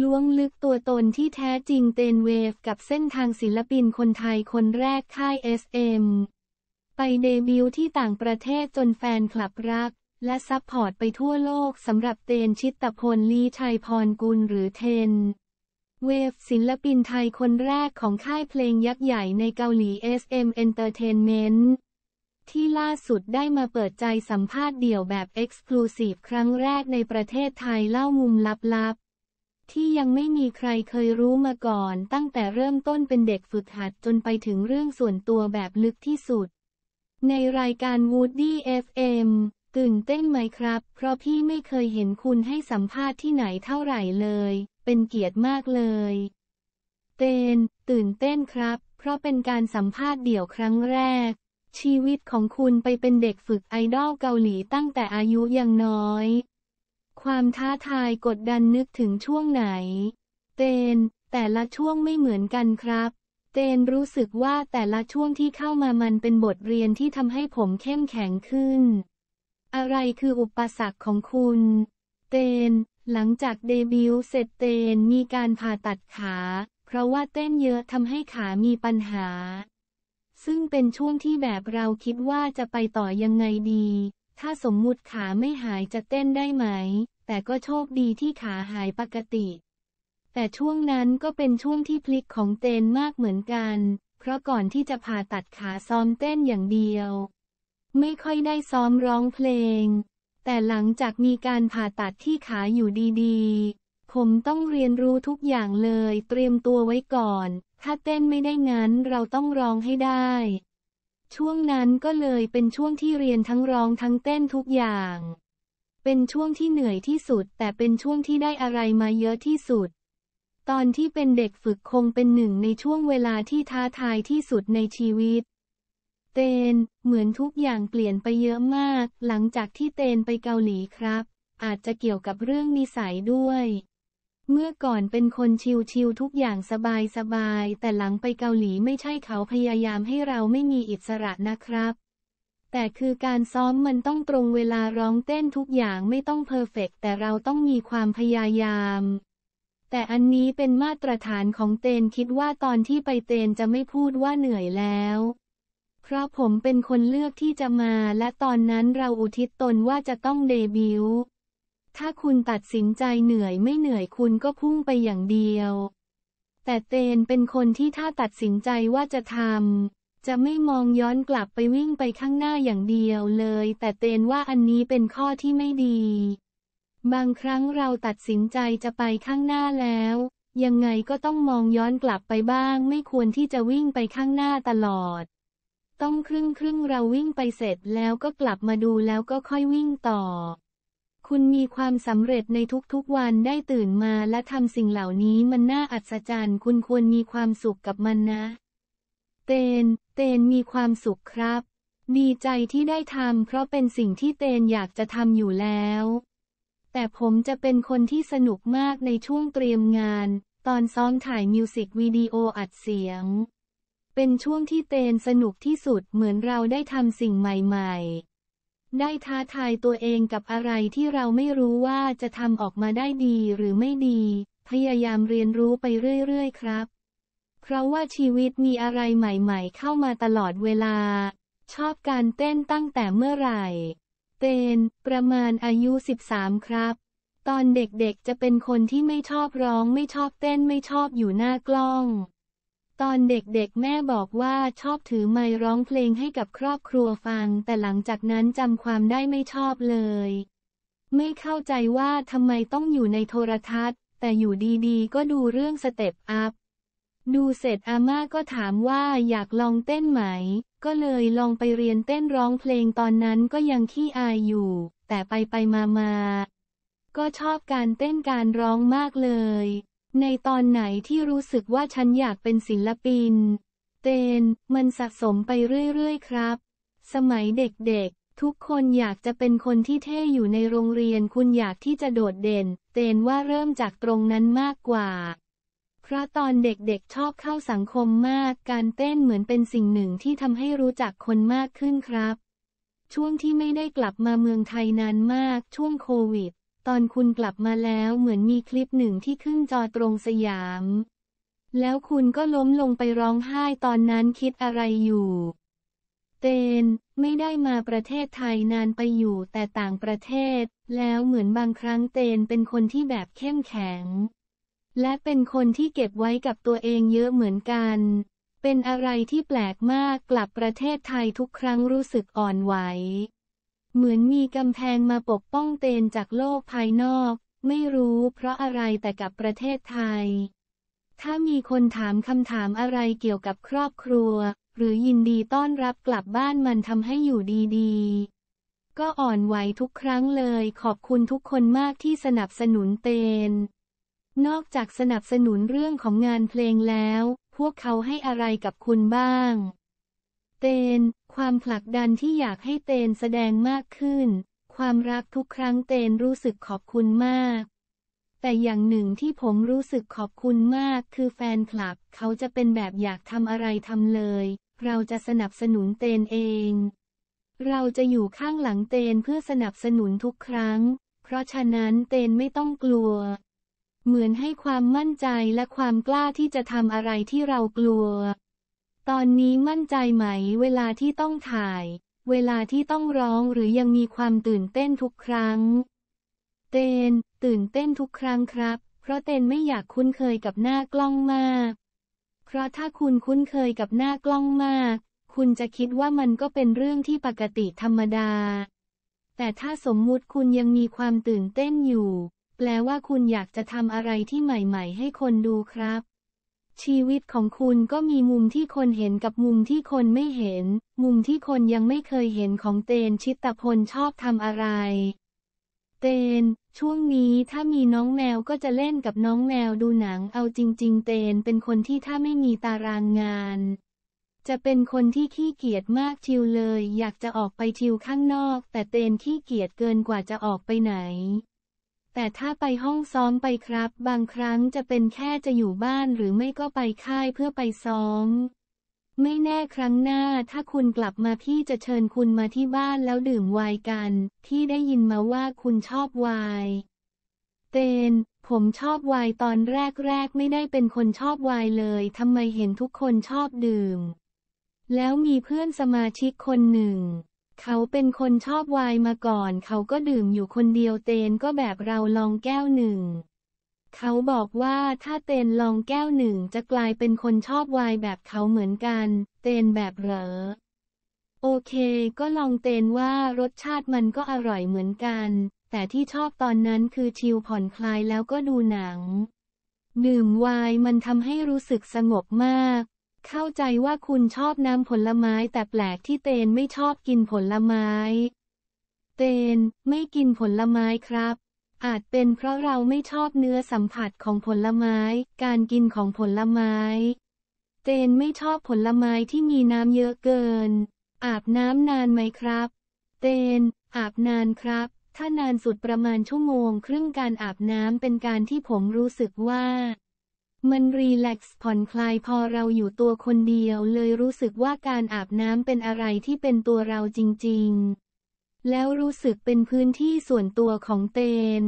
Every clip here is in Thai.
ล้วงลึกตัวตนที่แท้จริงเตนเวฟกับเส้นทางศิลปินคนไทยคนแรกค่าย SM ไปเดบิวต์ที่ต่างประเทศจนแฟนคลับรัก และซับพอร์ตไปทั่วโลกสำหรับเตนชิตตพลลีชัยพรกุลหรือเทน เวฟศิลปินไทยคนแรกของค่ายเพลงยักษ์ใหญ่ในเกาหลี SM Entertainment ที่ล่าสุดได้มาเปิดใจสัมภาษณ์เดี่ยวแบบ Exclusive ครั้งแรกในประเทศไทยเล่ามุมลับที่ยังไม่มีใครเคยรู้มาก่อนตั้งแต่เริ่มต้นเป็นเด็กฝึกหัดจนไปถึงเรื่องส่วนตัวแบบลึกที่สุด ในรายการ Woody FM ตื่นเต้นไหมครับ เพราะพี่ไม่เคยเห็นคุณให้สัมภาษณ์ที่ไหนเท่าไหร่เลย เป็นเกียรติมากเลย เตนตื่นเต้นครับ เพราะเป็นการสัมภาษณ์เดี่ยวครั้งแรก ชีวิตของคุณไปเป็นเด็กฝึกไอดอลเกาหลีตั้งแต่อายุยังน้อยความท้าทายกดดันนึกถึงช่วงไหน เตนแต่ละช่วงไม่เหมือนกันครับ เตนรู้สึกว่าแต่ละช่วงที่เข้ามามันเป็นบทเรียนที่ทำให้ผมเข้มแข็งขึ้น อะไรคืออุปสรรคของคุณ เตนหลังจากเดบิวต์เสร็จเตนมีการผ่าตัดขา เพราะว่าเต้นเยอะทำให้ขามีปัญหา ซึ่งเป็นช่วงที่แบบเราคิดว่าจะไปต่อยังไงดีถ้าสมมุติขาไม่หายจะเต้นได้ไหม แต่ก็โชคดีที่ขาหายปกติ แต่ช่วงนั้นก็เป็นช่วงที่พลิกของเตนมากเหมือนกัน เพราะก่อนที่จะผ่าตัดขาซ้อมเต้นอย่างเดียว ไม่ค่อยได้ซ้อมร้องเพลง แต่หลังจากมีการผ่าตัดที่ขาอยู่ดีๆ ผมต้องเรียนรู้ทุกอย่างเลย เตรียมตัวไว้ก่อน ถ้าเต้นไม่ได้งั้นเราต้องร้องให้ได้ช่วงนั้นก็เลยเป็นช่วงที่เรียนทั้งร้องทั้งเต้นทุกอย่าง เป็นช่วงที่เหนื่อยที่สุดแต่เป็นช่วงที่ได้อะไรมาเยอะที่สุด ตอนที่เป็นเด็กฝึกคงเป็นหนึ่งในช่วงเวลาที่ท้าทายที่สุดในชีวิต เตนเหมือนทุกอย่างเปลี่ยนไปเยอะมากหลังจากที่เตนไปเกาหลีครับ อาจจะเกี่ยวกับเรื่องนิสัยด้วยเมื่อก่อนเป็นคนชิลๆทุกอย่างสบายๆแต่หลังไปเกาหลีไม่ใช่เขาพยายามให้เราไม่มีอิสระนะครับ แต่คือการซ้อมมันต้องตรงเวลาร้องเต้นทุกอย่างไม่ต้องเพอร์เฟกแต่เราต้องมีความพยายาม แต่อันนี้เป็นมาตรฐานของเตนคิดว่าตอนที่ไปเตนจะไม่พูดว่าเหนื่อยแล้ว เพราะผมเป็นคนเลือกที่จะมาและตอนนั้นเราอุทิศตนว่าจะต้องเดบิวต์ถ้าคุณตัดสินใจเหนื่อยไม่เหนื่อยคุณก็พุ่งไปอย่างเดียว แต่เตนเป็นคนที่ถ้าตัดสินใจว่าจะทำจะไม่มองย้อนกลับไปวิ่งไปข้างหน้าอย่างเดียวเลย แต่เตนว่าอันนี้เป็นข้อที่ไม่ดี บางครั้งเราตัดสินใจจะไปข้างหน้าแล้ว ยังไงก็ต้องมองย้อนกลับไปบ้างไม่ควรที่จะวิ่งไปข้างหน้าตลอด ต้องครึ่งครึ่งเราวิ่งไปเสร็จแล้วก็กลับมาดูแล้วก็ค่อยวิ่งต่อคุณมีความสำเร็จในทุกๆวันได้ตื่นมาและทำสิ่งเหล่านี้มันน่าอัศจรรย์คุณควรมีความสุขกับมันนะ เตนเตนมีความสุขครับ ดีใจที่ได้ทำเพราะเป็นสิ่งที่เตนอยากจะทำอยู่แล้ว แต่ผมจะเป็นคนที่สนุกมากในช่วงเตรียมงาน ตอนซ้อมถ่ายมิวสิกวิดีโออัดเสียง เป็นช่วงที่เตนสนุกที่สุดเหมือนเราได้ทำสิ่งใหม่ ๆได้ท้าทายตัวเองกับอะไรที่เราไม่รู้ว่าจะทำออกมาได้ดีหรือไม่ดี พยายามเรียนรู้ไปเรื่อยๆครับ เพราะว่าชีวิตมีอะไรใหม่ๆเข้ามาตลอดเวลา ชอบการเต้นตั้งแต่เมื่อไหร่ เต้น ประมาณอายุ 13 ครับ ตอนเด็กๆจะเป็นคนที่ไม่ชอบร้องไม่ชอบเต้นไม่ชอบอยู่หน้ากล้องตอนเด็กๆแม่บอกว่าชอบถือไมร้องเพลงให้กับครอบครัวฟัง แต่หลังจากนั้นจำความได้ไม่ชอบเลย ไม่เข้าใจว่าทำไมต้องอยู่ในโทรทัศน์ แต่อยู่ดีๆ ก็ดูเรื่องสเต็ปอัพดูเสร็จอาม่าก็ถามว่าอยากลองเต้นไหม ก็เลยลองไปเรียนเต้นร้องเพลงตอนนั้นก็ยังขี้อายอยู่ แต่ไปไปมามาก็ชอบการเต้นการร้องมากเลยในตอนไหนที่รู้สึกว่าฉันอยากเป็นศิลปิน เตนมันสะสมไปเรื่อยๆครับ สมัยเด็กๆ ทุกคนอยากจะเป็นคนที่เท่อยู่ในโรงเรียน คุณอยากที่จะโดดเด่น เตนว่าเริ่มจากตรงนั้นมากกว่า เพราะตอนเด็กๆชอบเข้าสังคมมาก การเต้นเหมือนเป็นสิ่งหนึ่งที่ทำให้รู้จักคนมากขึ้นครับ ช่วงที่ไม่ได้กลับมาเมืองไทยนานมากช่วงโควิดตอนคุณกลับมาแล้วเหมือนมีคลิปหนึ่งที่ขึ้นจอตรงสยาม แล้วคุณก็ล้มลงไปร้องไห้ตอนนั้นคิดอะไรอยู่ เตนไม่ได้มาประเทศไทยนานไปอยู่แต่ต่างประเทศ แล้วเหมือนบางครั้งเตนเป็นคนที่แบบเข้มแข็ง และเป็นคนที่เก็บไว้กับตัวเองเยอะเหมือนกัน เป็นอะไรที่แปลกมากกลับประเทศไทยทุกครั้งรู้สึกอ่อนไหวเหมือนมีกำแพงมาปกป้องเตนจากโลกภายนอก ไม่รู้เพราะอะไรแต่กับประเทศไทย ถ้ามีคนถามคำถามอะไรเกี่ยวกับครอบครัว หรือยินดีต้อนรับกลับบ้านมันทำให้อยู่ดี ๆ ก็อ่อนไหวทุกครั้งเลย ขอบคุณทุกคนมากที่สนับสนุนเตนนอกจากสนับสนุนเรื่องของงานเพลงแล้ว พวกเขาให้อะไรกับคุณบ้างเตนความผลักดันที่อยากให้เตนแสดงมากขึ้น ความรักทุกครั้งเตนรู้สึกขอบคุณมาก แต่อย่างหนึ่งที่ผมรู้สึกขอบคุณมากคือแฟนคลับเขาจะเป็นแบบอยากทำอะไรทำเลย เราจะสนับสนุนเตนเอง เราจะอยู่ข้างหลังเตนเพื่อสนับสนุนทุกครั้ง เพราะฉะนั้นเตนไม่ต้องกลัว เหมือนให้ความมั่นใจและความกล้าที่จะทำอะไรที่เรากลัวตอนนี้มั่นใจไหมเวลาที่ต้องถ่าย เวลาที่ต้องร้องหรือยังมีความตื่นเต้นทุกครั้ง เตนตื่นเต้นทุกครั้งครับ เพราะเตนไม่อยากคุ้นเคยกับหน้ากล้องมาก เพราะถ้าคุณคุ้นเคยกับหน้ากล้องมาก คุณจะคิดว่ามันก็เป็นเรื่องที่ปกติธรรมดา แต่ถ้าสมมุติคุณยังมีความตื่นเต้นอยู่ แปลว่าคุณอยากจะทำอะไรที่ใหม่ ๆ ให้คนดูครับชีวิตของคุณก็มีมุมที่คนเห็นกับมุมที่คนไม่เห็น มุมที่คนยังไม่เคยเห็นของเตน ชิตพลชอบทำอะไร เตน ช่วงนี้ถ้ามีน้องแมวก็จะเล่นกับน้องแมวดูหนัง เอาจริง ๆ เตนเป็นคนที่ถ้าไม่มีตารางงาน จะเป็นคนที่ขี้เกียจมากชิวเลย อยากจะออกไปชิวข้างนอก แต่เตนขี้เกียจเกินกว่าจะออกไปไหนแต่ถ้าไปห้องซ้อมไปครับ บางครั้งจะเป็นแค่จะอยู่บ้านหรือไม่ก็ไปค่ายเพื่อไปซ้อมไม่แน่ครั้งหน้าถ้าคุณกลับมาพี่จะเชิญคุณมาที่บ้านแล้วดื่มไวน์กัน ที่ได้ยินมาว่าคุณชอบไวน์เตนผมชอบไวน์ตอนแรกๆไม่ได้เป็นคนชอบไวน์เลยทำไมเห็นทุกคนชอบดื่ม แล้วมีเพื่อนสมาชิกคนหนึ่งเขาเป็นคนชอบวายมาก่อน เขาก็ดื่มอยู่คนเดียวเตนก็แบบเราลองแก้วหนึ่ง เขาบอกว่าถ้าเตนลองแก้วหนึ่งจะกลายเป็นคนชอบวายแบบเขาเหมือนกัน เตนแบบเหรอ โอเคก็ลองเตนว่ารสชาติมันก็อร่อยเหมือนกัน แต่ที่ชอบตอนนั้นคือชิลผ่อนคลายแล้วก็ดูหนัง ดื่มวายมันทำให้รู้สึกสงบมากเข้าใจว่าคุณชอบน้ำผลไม้แต่แปลกที่เตนไม่ชอบกินผลไม้ เตน ไม่กินผลไม้ครับ อาจเป็นเพราะเราไม่ชอบเนื้อสัมผัสของผลไม้ การกินของผลไม้ เตนไม่ชอบผลไม้ที่มีน้ำเยอะเกิน อาบน้ำนานไหมครับ เตน อาบนานครับ ถ้านานสุดประมาณชั่วโมง ครึ่งการอาบน้ำเป็นการที่ผมรู้สึกว่ามันรีแลกซ์ผ่อนคลายพอเราอยู่ตัวคนเดียวเลยรู้สึกว่าการอาบน้ำเป็นอะไรที่เป็นตัวเราจริงๆ แล้วรู้สึกเป็นพื้นที่ส่วนตัวของเตน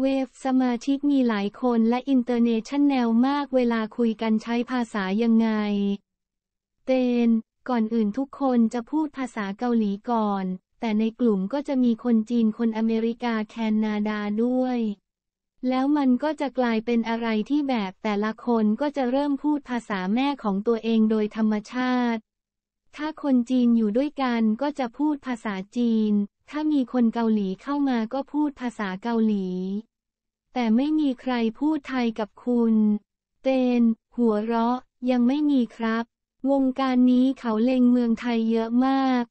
เวฟสมาชิกมีหลายคนและอินเตอร์เนชั่นแนลมากเวลาคุยกันใช้ภาษายังไง เตน ก่อนอื่นทุกคนจะพูดภาษาเกาหลีก่อน แต่ในกลุ่มก็จะมีคนจีนคนอเมริกาแคนาดาด้วยแล้วมันก็จะกลายเป็นอะไรที่แบบแต่ละคนก็จะเริ่มพูดภาษาแม่ของตัวเองโดยธรรมชาติ ถ้าคนจีนอยู่ด้วยกันก็จะพูดภาษาจีน ถ้ามีคนเกาหลีเข้ามาก็พูดภาษาเกาหลี แต่ไม่มีใครพูดไทยกับคุณ เตนหัวเราะยังไม่มีครับ วงการนี้เขาเล็งเมืองไทยเยอะมาก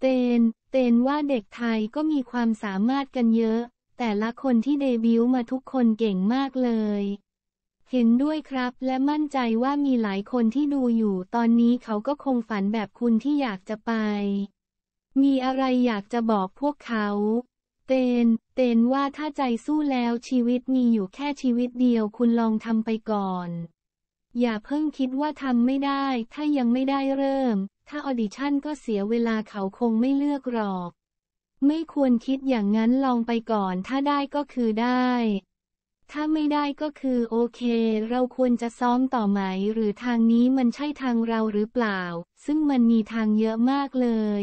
เตนเตนว่าเด็กไทยก็มีความสามารถกันเยอะแต่ละคนที่เดบิวต์มาทุกคนเก่งมากเลย เห็นด้วยครับและมั่นใจว่ามีหลายคนที่ดูอยู่ ตอนนี้เขาก็คงฝันแบบคุณที่อยากจะไป มีอะไรอยากจะบอกพวกเขา เตนเตนว่าถ้าใจสู้แล้วชีวิตมีอยู่แค่ชีวิตเดียวคุณลองทำไปก่อน อย่าเพิ่งคิดว่าทำไม่ได้ ถ้ายังไม่ได้เริ่มถ้าออดิชั่นก็เสียเวลาเขาคงไม่เลือกหรอกไม่ควรคิดอย่างนั้นลองไปก่อน ถ้าได้ก็คือได้ ถ้าไม่ได้ก็คือโอเค เราควรจะซ้อมต่อไหม หรือทางนี้มันใช่ทางเราหรือเปล่า ซึ่งมันมีทางเยอะมากเลย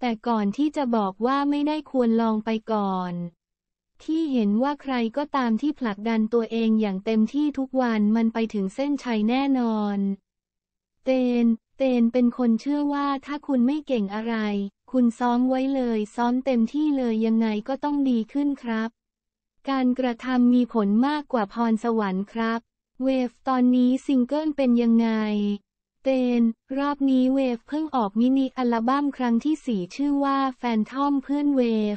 แต่ก่อนที่จะบอกว่าไม่ได้ควรลองไปก่อน ที่เห็นว่าใครก็ตามที่ผลักดันตัวเองอย่างเต็มที่ทุกวันมันไปถึงเส้นชัยแน่นอน เตน เตนเป็นคนเชื่อว่าถ้าคุณไม่เก่งอะไรคุณซ้อมไว้เลย ซ้อมเต็มที่เลยยังไงก็ต้องดีขึ้นครับ การกระทำมีผลมากกว่าพรสวรรค์ครับเวฟตอนนี้ซิงเกิลเป็นยังไง เตนรอบนี้เวฟเพิ่งออกมินิอัลบั้มครั้งที่สี่ชื่อว่าแฟนทอมเพื่อนเวฟ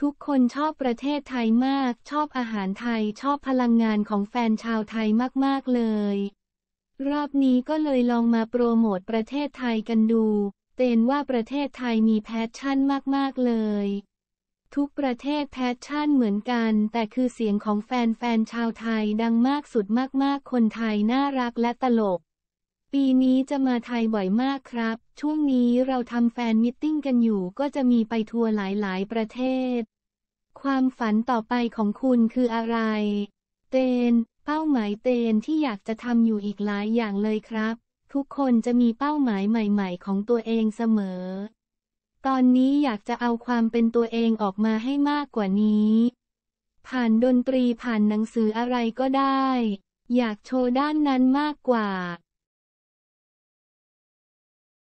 ทุกคนชอบประเทศไทยมาก ชอบอาหารไทยชอบพลังงานของแฟนชาวไทยมากๆเลย รอบนี้ก็เลยลองมาโปรโมทประเทศไทยกันดูเนว่าประเทศไทยมีแพชชั่นมากๆเลย ทุกประเทศแพชชั่นเหมือนกัน แต่คือเสียงของแฟนๆชาวไทยดังมากสุดมากๆ คนไทยน่ารักและตลก ปีนี้จะมาไทยบ่อยมากครับ ช่วงนี้เราทำแฟนมิทติ้งกันอยู่ก็จะมีไปทัวร์หลายๆประเทศ ความฝันต่อไปของคุณคืออะไรเตนเป้าหมายเตนที่อยากจะทำอยู่อีกหลายอย่างเลยครับทุกคนจะมีเป้าหมายใหม่ๆ ของตัวเองเสมอ ตอนนี้อยากจะเอาความเป็นตัวเองออกมาให้มากกว่านี้ ผ่านดนตรีผ่านหนังสืออะไรก็ได้ อยากโชว์ด้านนั้นมากกว่า